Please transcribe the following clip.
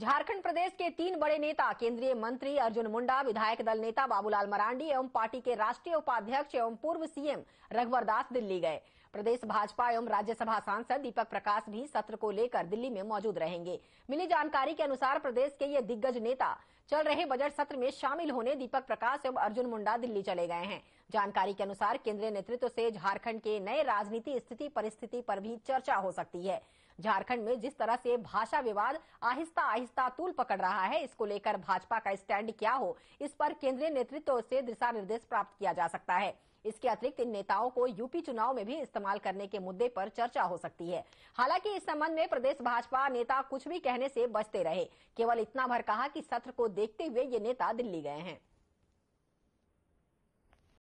झारखंड प्रदेश के तीन बड़े नेता केंद्रीय मंत्री अर्जुन मुंडा विधायक दल नेता बाबूलाल मरांडी एवं पार्टी के राष्ट्रीय उपाध्यक्ष एवं पूर्व सीएम रघुवर दास दिल्ली गए प्रदेश भाजपा एवं राज्यसभा सांसद दीपक प्रकाश भी सत्र को लेकर दिल्ली में मौजूद रहेंगे मिली जानकारी के अनुसार प्रदेश के ये दिग्गज नेता चल रहे बजट सत्र में शामिल होने दीपक प्रकाश एवं अर्जुन मुंडा दिल्ली चले गए हैं जानकारी के अनुसार केंद्रीय नेतृत्व से झारखंड के नए राजनीति स्थिति परिस्थिति पर भी चर्चा हो सकती है झारखंड में जिस तरह से भाषा विवाद आहिस्ता आहिस्ता तूल पकड़ रहा है इसको लेकर भाजपा का स्टैंड क्या हो इस पर केंद्रीय नेतृत्व से दिशा निर्देश प्राप्त किया जा सकता है इसके अतिरिक्त इन नेताओं को यूपी चुनाव में भी इस्तेमाल करने के मुद्दे पर चर्चा हो सकती है हालांकि इस संबंध में प्रदेश भाजपा नेता कुछ भी कहने से बचते रहे केवल इतना भर कहा कि सत्र को देखते हुए ये नेता दिल्ली गए हैं